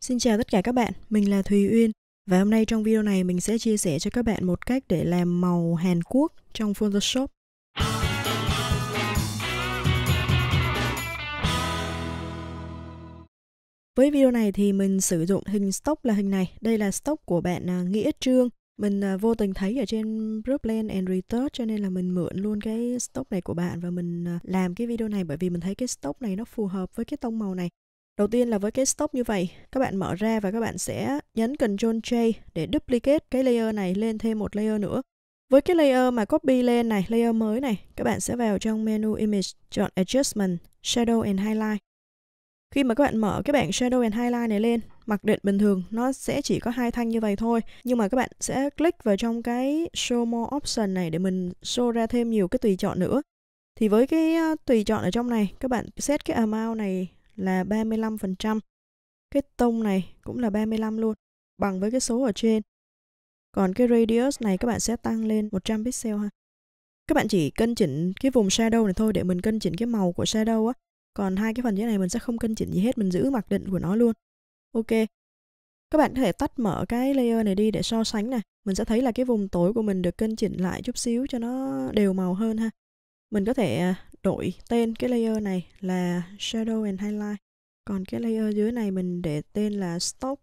Xin chào tất cả các bạn, mình là Thùy Uyên và hôm nay trong video này mình sẽ chia sẻ cho các bạn một cách để làm màu Hàn Quốc trong Photoshop. Với video này thì mình sử dụng hình stock là hình này. Đây là stock của bạn à, Nghĩa Trương. Mình à, vô tình thấy ở trên Brooklyn and Retouch cho nên là mình mượn luôn cái stock này của bạn và mình à, làm cái video này bởi vì mình thấy cái stock này nó phù hợp với cái tông màu này. Đầu tiên là với cái stop như vậy, các bạn mở ra và các bạn sẽ nhấn Ctrl J để duplicate cái layer này lên thêm một layer nữa. Với cái layer mà copy lên này, layer mới này, các bạn sẽ vào trong menu Image, chọn Adjustment, Shadow and Highlight. Khi mà các bạn mở cái bảng Shadow and Highlight này lên, mặc định bình thường nó sẽ chỉ có hai thanh như vậy thôi, nhưng mà các bạn sẽ click vào trong cái Show More Option này để mình show ra thêm nhiều cái tùy chọn nữa. Thì với cái ờ, tùy chọn ở trong này, các bạn set cái amount này là 35%. Cái tông này cũng là 35 luôn, bằng với cái số ở trên. Còn cái radius này các bạn sẽ tăng lên 100 pixel ha. Các bạn chỉ cân chỉnh cái vùng shadow này thôi để mình cân chỉnh cái màu của shadow á. Còn hai cái phần dưới này mình sẽ không cân chỉnh gì hết, mình giữ mặc định của nó luôn. Ok. Các bạn có thể tắt mở cái layer này đi để so sánh nè. Mình sẽ thấy là cái vùng tối của mình được cân chỉnh lại chút xíu cho nó đều màu hơn ha. Mình có thể à, đổi tên cái layer này là Shadow and Highlight còn cái layer dưới này mình để tên là Stop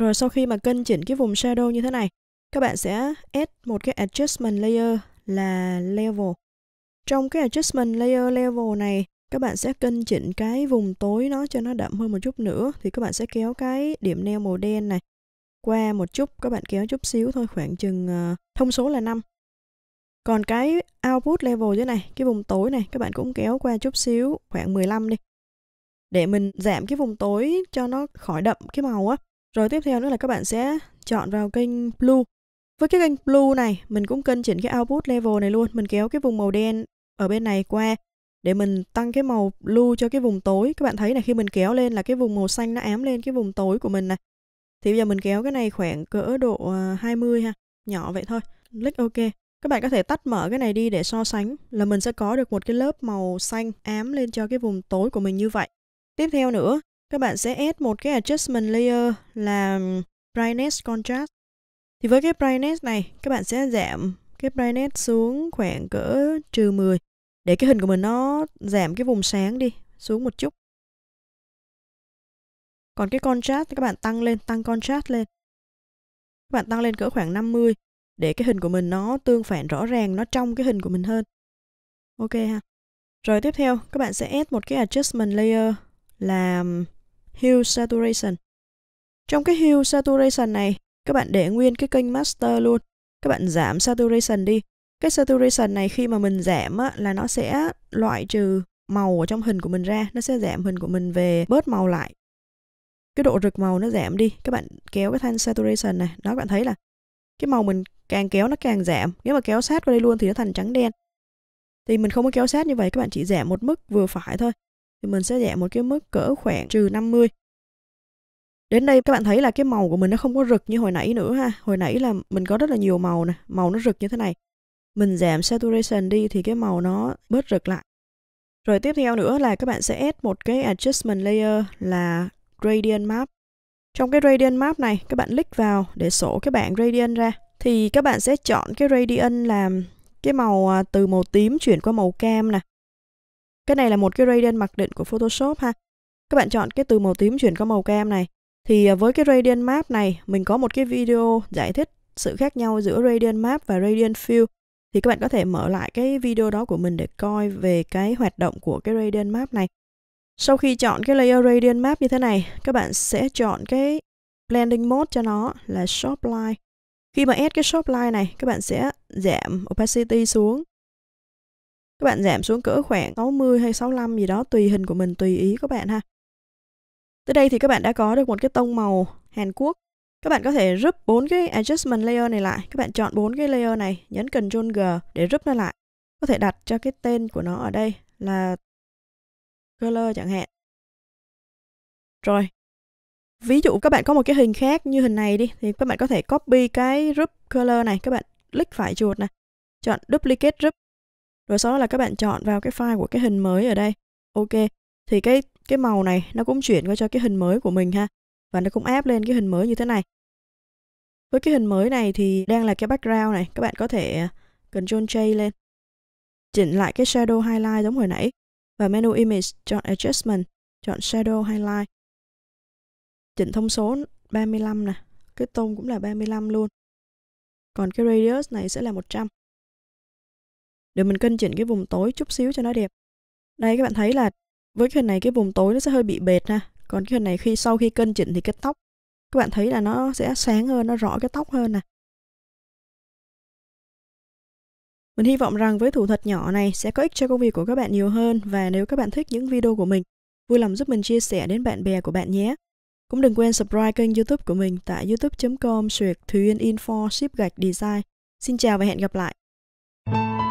rồi sau khi mà cân chỉnh cái vùng shadow như thế này các bạn sẽ add một cái adjustment layer là level trong cái adjustment layer level này các bạn sẽ cân chỉnh cái vùng tối nó cho nó đậm hơn một chút nữa thì các bạn sẽ kéo cái điểm neo màu đen này qua một chút các bạn kéo chút xíu thôi khoảng chừng uh, thông số là 5 còn cái output level dưới này, cái vùng tối này, các bạn cũng kéo qua chút xíu, khoảng 15 đi. Để mình giảm cái vùng tối cho nó khỏi đậm cái màu á. Rồi tiếp theo nữa là các bạn sẽ chọn vào kênh Blue. Với cái kênh Blue này, mình cũng cân chỉnh cái output level này luôn. Mình kéo cái vùng màu đen ở bên này qua để mình tăng cái màu blue cho cái vùng tối. Các bạn thấy là khi mình kéo lên là cái vùng màu xanh nó ám lên cái vùng tối của mình này. Thì bây giờ mình kéo cái này khoảng cỡ độ 20 à, ha, nhỏ vậy thôi. Click OK. Các bạn có thể tắt mở cái này đi để so sánh là mình sẽ có được một cái lớp màu xanh ám lên cho cái vùng tối của mình như vậy. Tiếp theo nữa, các bạn sẽ add một cái adjustment layer là brightness contrast. Thì với cái brightness này, các bạn sẽ giảm cái brightness xuống khoảng cỡ trừ 10 để cái hình của mình nó giảm cái vùng sáng đi xuống một chút. Còn cái contrast các bạn tăng lên, tăng contrast lên. Các bạn tăng lên cỡ khoảng 50 để cái hình của mình nó tương phản rõ ràng, nó trong cái hình của mình hơn. Ok ha. Rồi tiếp theo, các bạn sẽ add một cái adjustment layer là Hue Saturation. Trong cái Hue Saturation này, các bạn để nguyên cái kênh Master luôn. Các bạn giảm Saturation đi. Cái Saturation này khi mà mình giảm á, là nó sẽ loại trừ màu ở trong hình của mình ra. Nó sẽ giảm hình của mình về bớt màu lại. Cái độ rực màu nó giảm đi. Các bạn kéo cái thanh Saturation này. Đó, các bạn thấy là cái màu mình càng kéo nó càng giảm nếu mà kéo sát vào đây luôn thì nó thành trắng đen thì mình không có kéo sát như vậy các bạn chỉ giảm một mức vừa phải thôi thì mình sẽ giảm một cái mức cỡ khoảng trừ 50 đến đây các bạn thấy là cái màu của mình nó không có rực như hồi nãy nữa ha hồi nãy là mình có rất là nhiều màu nè màu nó rực như thế này mình giảm saturation đi thì cái màu nó bớt rực lại rồi tiếp theo nữa là các bạn sẽ add một cái adjustment layer là gradient map trong cái Radian Map này, các bạn click vào để sổ cái bảng Radian ra. Thì các bạn sẽ chọn cái Radian làm cái màu à, từ màu tím chuyển qua màu cam nè. Cái này là một cái Radian mặc định của Photoshop ha. Các bạn chọn cái từ màu tím chuyển qua màu cam này. Thì à, với cái Radian Map này, mình có một cái video giải thích sự khác nhau giữa Radian Map và Radian Fill. Thì các bạn có thể mở lại cái video đó của mình để coi về cái hoạt động của cái Radian Map này. Sau khi chọn cái layer gradient map như thế này, các bạn sẽ chọn cái blending mode cho nó là sharp line. Khi mà add cái sharp line này, các bạn sẽ giảm opacity xuống. Các bạn giảm xuống cỡ khoảng 60 hay 65 gì đó tùy hình của mình tùy ý các bạn ha. Tới đây thì các bạn đã có được một cái tông màu Hàn Quốc. Các bạn có thể rút bốn cái adjustment layer này lại. Các bạn chọn bốn cái layer này, nhấn Ctrl G để rút nó lại. Có thể đặt cho cái tên của nó ở đây là color chẳng hạn. Rồi. Ví dụ các bạn có một cái hình khác như hình này đi thì các bạn có thể copy cái group color này, các bạn click phải chuột này, chọn duplicate group. Rồi sau đó là các bạn chọn vào cái file của cái hình mới ở đây. Ok. Thì cái cái màu này nó cũng chuyển qua cho cái hình mới của mình ha và nó cũng áp lên cái hình mới như thế này. Với cái hình mới này thì đang là cái background này, các bạn có thể ờ, Ctrl J lên. Chỉnh lại cái shadow highlight giống hồi nãy và menu Image chọn Adjustment, chọn Shadow Highlight. Chỉnh thông số 35 nè, cái tone cũng là 35 luôn. Còn cái radius này sẽ là 100. Để mình cân chỉnh cái vùng tối chút xíu cho nó đẹp. Đây các bạn thấy là với cái hình này cái vùng tối nó sẽ hơi bị bệt ha. Còn cái hình này khi sau khi cân chỉnh thì cái tóc các bạn thấy là nó sẽ sáng hơn, nó rõ cái tóc hơn nè. Mình hy vọng rằng với thủ thuật nhỏ này sẽ có ích cho công việc của các bạn nhiều hơn và nếu các bạn thích những video của mình, vui lòng giúp mình chia sẻ đến bạn bè của bạn nhé. Cũng đừng quên subscribe kênh youtube của mình tại youtube.com xuyệt thuyên info ship gạch design. Xin chào và hẹn gặp lại!